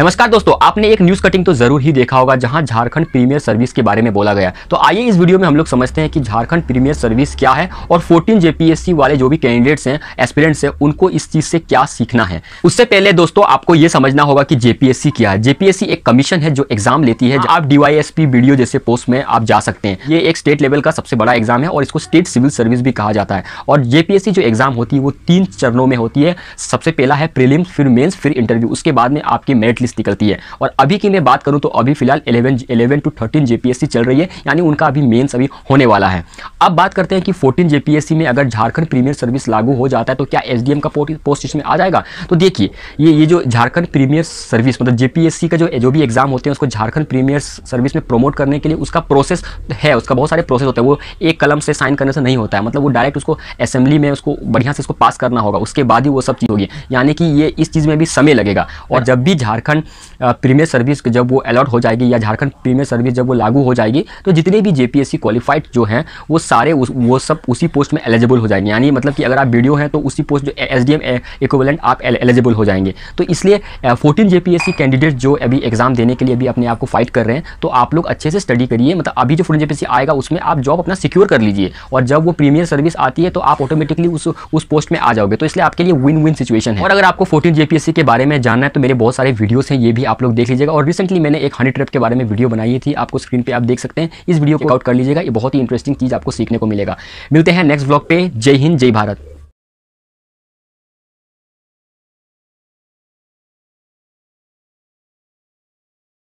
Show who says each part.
Speaker 1: नमस्कार दोस्तों आपने एक न्यूज कटिंग तो जरूर ही देखा होगा जहां झारखंड प्रीमियर सर्विस के बारे में बोला गया तो आइए इस वीडियो में हम लोग समझते हैं कि झारखंड प्रीमियर सर्विस क्या है और 14 जेपीएससी वाले जो भी कैंडिडेट्स हैं एस्पिरेंट्स हैं उनको इस चीज से क्या सीखना है उससे पहले दोस्तों आपको ये समझना होगा कि जेपीएससी क्या है जेपीएससी एक कमीशन है जो एग्जाम लेती है आप डीवाईएसपी वीडियो जैसे पोस्ट में आप जा सकते हैं ये एक स्टेट लेवल का सबसे बड़ा एग्जाम है और इसको स्टेट सिविल सर्विस भी कहा जाता है और जेपीएससी जो एग्जाम होती है वो तीन चरणों में होती है सबसे पहला है प्रिलिम्स फिर मेन्स फिर इंटरव्यू उसके बाद में आपकी मेरिट जीपीएससी निकलती है और अभी की लिए बात करूं तो अभी फिलहाल eleven eleven to thirteen JPSC चल रही है यानी उनका अभी मेन्स अभी होने वाला है अब बात करते हैं कि फोर्टीन जेपीएससी में अगर झारखंड प्रीमियर सर्विस लागू हो जाता है तो क्या एसडीएम का पोस्ट इसमें आ जाएगा तो देखिए ये ये जो झारखंड प्रीमियर सर्विस मतलब जेपीएससी का जो जो भी एग्जाम होते हैं उसको झारखंड प्रीमियर सर्विस में प्रमोट करने के लिए उसका प्रोसेस है उसका बहुत सारे प्रोसेस होता है वो एक कलम से साइन करने से नहीं होता है मतलब वो डायरेक्ट उसको असेंबली में उसको बढ़िया से उसको पास करना होगा उसके बाद ही वो सब चीज़ होगी यानी कि ये इस चीज़ में भी समय लगेगा और अच्छा। जब भी झारखंड झारखंड प्रीमियर सर्विस जब वो अलॉट हो जाएगी या झारखंड प्रीमियर सर्विस जब वो लागू हो जाएगी तो जितने भी जेपीएससी क्वालिफाइड जो हैं वो सारे उस, वो सब उसी पोस्ट में एलिजिबल हो जाएंगे यानी मतलब कि अगर आप वीडियो हैं तो उसी पोस्ट जो एस डी इक्वलेंट आप एलिजिबल हो जाएंगे तो इसलिए फोर्टीन जे कैंडिडेट जो अभी एग्जाम देने के लिए अभी अपने आप को फाइट कर रहे हैं तो आप लोग अच्छे से स्टडी करिए मतलब अभी जो फोर्टीन जे आएगा उसमें आप जॉब अपना सिक्योर कर लीजिए और जब वो प्रीमियर सर्विस आती है तो आप ऑटोमेटिकली उस उस पोस्ट में आ जाओगे तो इसलिए आपके लिए विन विन सिचुएशन है और अगर आपको फोर्टीन जेपीएससी के बारे में जानना है तो मेरे बहुत सारे वीडियो वीडियोस हैं ये भी आप लोग देख लीजिएगा और रिसेंटली मैंने एक हनी ट्रैप के बारे में वीडियो बनाई थी आपको स्क्रीन पर आप देख सकते हैं इस वीडियो को आउट कर लीजिएगा ये बहुत ही इंटरेस्टिंग चीज़ आपको सीखने को मिलेगा मिलते हैं नेक्स्ट ब्लॉग पे जय हिंद जय भारत